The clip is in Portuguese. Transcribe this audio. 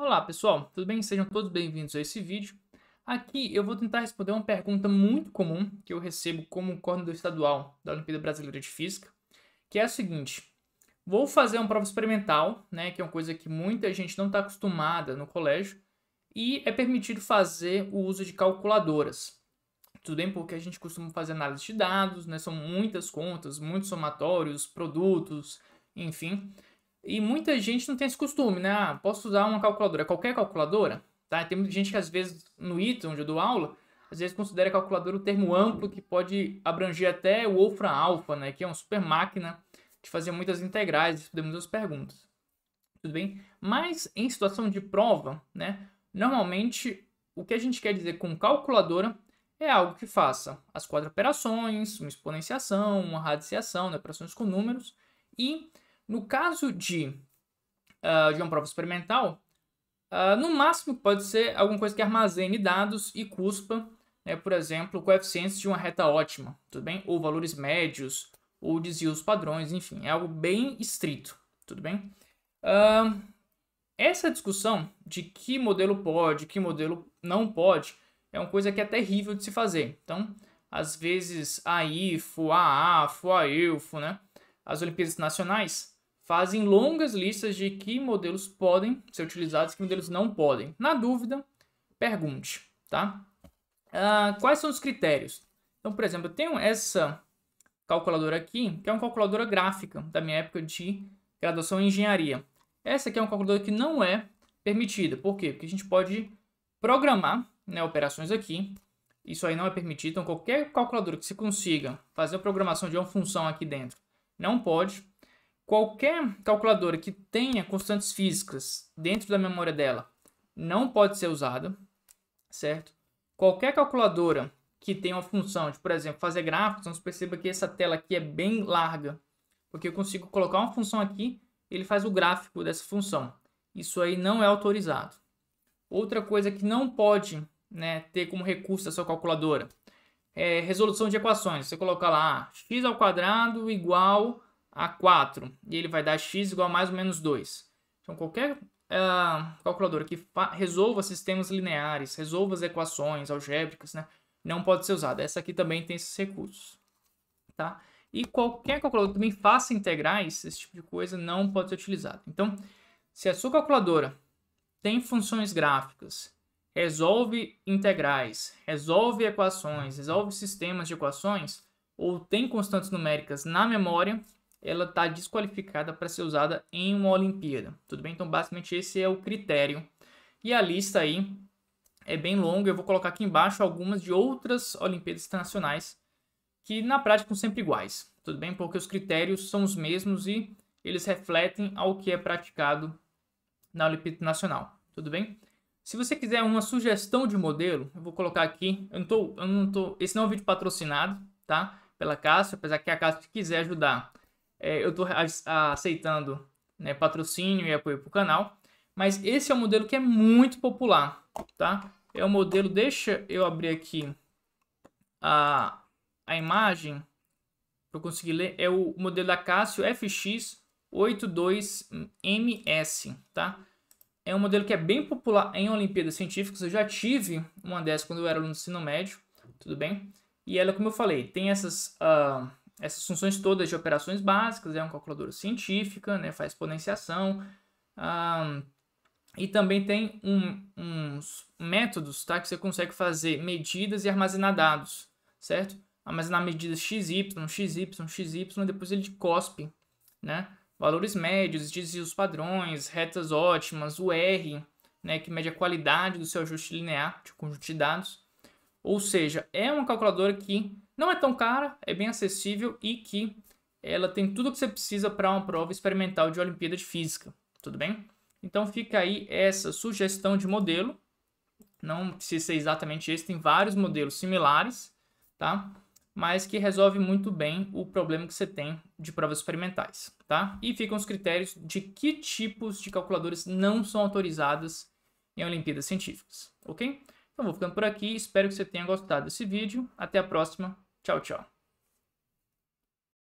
Olá pessoal, tudo bem? Sejam todos bem-vindos a esse vídeo. Aqui eu vou tentar responder uma pergunta muito comum que eu recebo como coordenador estadual da Olimpíada Brasileira de Física, que é a seguinte: vou fazer uma prova experimental, né, que é uma coisa que muita gente não está acostumada no colégio, e é permitido fazer o uso de calculadoras. Tudo bem porque a gente costuma fazer análise de dados, né, são muitas contas, muitos somatórios, produtos, enfim. E muita gente não tem esse costume, né? Ah, posso usar uma calculadora, qualquer calculadora, tá? Tem muita gente que às vezes no ITA, onde eu dou aula, às vezes considera calculadora o termo amplo que pode abranger até o Wolfram Alpha, né? Que é uma super máquina de fazer muitas integrais, responder muitas perguntas. Tudo bem? Mas em situação de prova, né? Normalmente o que a gente quer dizer com calculadora é algo que faça as quatro operações, uma exponenciação, uma radiciação, né, operações com números, e no caso de, uh, de uma prova experimental, uh, no máximo pode ser alguma coisa que armazene dados e cuspa, né, por exemplo, coeficientes de uma reta ótima, tudo bem? Ou valores médios, ou desvios padrões, enfim, é algo bem estrito, tudo bem? Uh, essa discussão de que modelo pode, que modelo não pode, é uma coisa que é terrível de se fazer. Então, às vezes, a IFO, a AFO, a EUFO, né? As Olimpíadas Nacionais fazem longas listas de que modelos podem ser utilizados e que modelos não podem. Na dúvida, pergunte, tá? Uh, quais são os critérios? Então, por exemplo, eu tenho essa calculadora aqui, que é uma calculadora gráfica da minha época de graduação em engenharia. Essa aqui é uma calculadora que não é permitida. Por quê? Porque a gente pode programar né, operações aqui. Isso aí não é permitido. Então, qualquer calculadora que se consiga fazer a programação de uma função aqui dentro não pode. Qualquer calculadora que tenha constantes físicas dentro da memória dela não pode ser usada, certo? Qualquer calculadora que tenha uma função de, por exemplo, fazer gráficos, então você perceba que essa tela aqui é bem larga, porque eu consigo colocar uma função aqui, ele faz o gráfico dessa função. Isso aí não é autorizado. Outra coisa que não pode né, ter como recurso a sua calculadora é resolução de equações. Você coloca lá x ao quadrado igual a 4 e ele vai dar x igual a mais ou menos 2. Então, qualquer uh, calculadora que resolva sistemas lineares, resolva as equações algébricas, né, não pode ser usada. Essa aqui também tem esses recursos. Tá? E qualquer calculadora que também faça integrais, esse tipo de coisa, não pode ser utilizado. Então, se a sua calculadora tem funções gráficas, resolve integrais, resolve equações, resolve sistemas de equações, ou tem constantes numéricas na memória, ela está desqualificada para ser usada em uma Olimpíada. Tudo bem? Então, basicamente, esse é o critério. E a lista aí é bem longa. Eu vou colocar aqui embaixo algumas de outras Olimpíadas internacionais que, na prática, são sempre iguais. Tudo bem? Porque os critérios são os mesmos e eles refletem ao que é praticado na Olimpíada Nacional, Tudo bem? Se você quiser uma sugestão de modelo, eu vou colocar aqui. Eu não tô, eu não tô, esse não é um vídeo patrocinado, tá? Pela Cássio, apesar que a Cássio quiser ajudar é, eu estou aceitando né, patrocínio e apoio para o canal. Mas esse é um modelo que é muito popular, tá? É um modelo, deixa eu abrir aqui a, a imagem para conseguir ler. É o modelo da Casio FX82MS, tá? É um modelo que é bem popular em Olimpíadas Científicas. Eu já tive uma dessas quando eu era aluno do ensino médio, tudo bem? E ela, como eu falei, tem essas uh, essas funções todas de operações básicas, é uma calculadora científica, né, faz exponenciação. e também tem um, uns métodos tá, que você consegue fazer medidas e armazenar dados, certo? Armazenar medidas XY, XY, XY, depois ele cospe, né? Valores médios, desvios padrões, retas ótimas, o R, né, que mede a qualidade do seu ajuste linear de conjunto de dados. Ou seja, é uma calculadora que não é tão cara, é bem acessível e que ela tem tudo o que você precisa para uma prova experimental de Olimpíada de Física, tudo bem? Então fica aí essa sugestão de modelo. Não precisa ser exatamente esse, tem vários modelos similares, tá? Mas que resolve muito bem o problema que você tem de provas experimentais, tá? E ficam os critérios de que tipos de calculadoras não são autorizadas em Olimpíadas Científicas, ok? Então vou ficando por aqui, espero que você tenha gostado desse vídeo. Até a próxima. Tchau, tchau.